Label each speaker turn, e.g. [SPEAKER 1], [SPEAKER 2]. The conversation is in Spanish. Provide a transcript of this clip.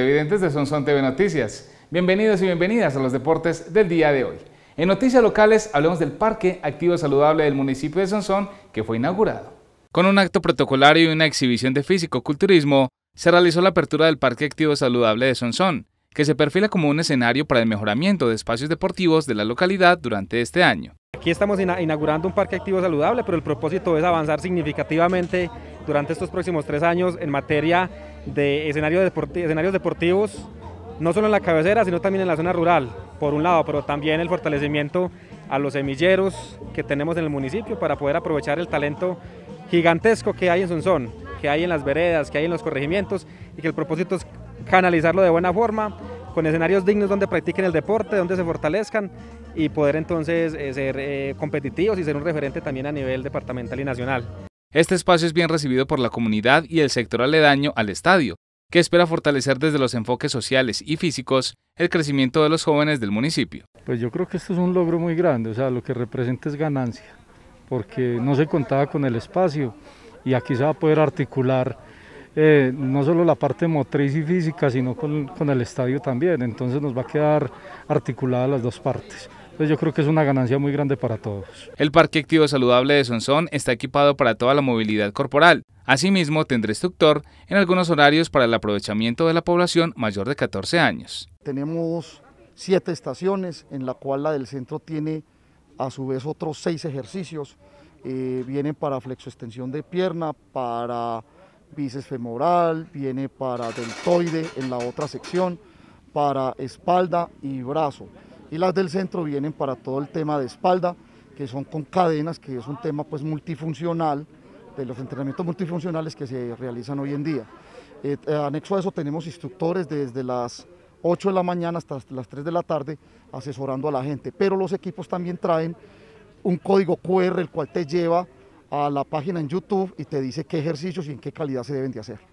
[SPEAKER 1] Evidentes de Sonson TV Noticias. Bienvenidos y bienvenidas a los deportes del día de hoy. En noticias locales hablemos del Parque Activo Saludable del municipio de Sonsón que fue inaugurado. Con un acto protocolario y una exhibición de físico-culturismo, se realizó la apertura del Parque Activo Saludable de Sonsón, que se perfila como un escenario para el mejoramiento de espacios deportivos de la localidad
[SPEAKER 2] durante este año. Aquí estamos inaugurando un parque activo saludable, pero el propósito es avanzar significativamente durante estos próximos tres años en materia de escenarios, deportivos, no solo en la cabecera, sino también en la zona rural, por un lado, pero también el fortalecimiento a los semilleros que tenemos en el municipio para poder aprovechar el talento gigantesco que hay en Sonsón, que hay en las veredas, que hay en los corregimientos y que el propósito es canalizarlo de buena forma, con escenarios dignos donde practiquen el deporte, donde se fortalezcan y poder entonces eh, ser eh, competitivos y ser un referente también a nivel departamental y nacional. Este
[SPEAKER 1] espacio es bien recibido por la comunidad y el sector aledaño al estadio, que espera fortalecer desde los enfoques sociales y físicos el crecimiento de los jóvenes del municipio. Pues yo creo que esto es un
[SPEAKER 3] logro muy grande, o sea, lo que representa es ganancia, porque no se contaba con el espacio y aquí se va a poder articular eh, no solo la parte motriz y física, sino con, con el estadio también, entonces nos va a quedar articulada las dos partes. Entonces yo creo que es una ganancia muy grande para todos.
[SPEAKER 1] El Parque Activo Saludable de Sonsón está equipado para toda la movilidad corporal. Asimismo, tendrá instructor en algunos horarios para el aprovechamiento de la población mayor de 14 años.
[SPEAKER 4] Tenemos siete estaciones, en la cual la del centro tiene a su vez otros seis ejercicios. Eh, vienen para flexoextensión de pierna, para bíceps femoral, viene para deltoide en la otra sección, para espalda y brazo y las del centro vienen para todo el tema de espalda, que son con cadenas, que es un tema pues multifuncional, de los entrenamientos multifuncionales que se realizan hoy en día. Eh, anexo a eso tenemos instructores desde las 8 de la mañana hasta las 3 de la tarde asesorando a la gente, pero los equipos también traen un código QR el cual te lleva a la página en YouTube y te dice qué ejercicios y en qué calidad se deben de hacer.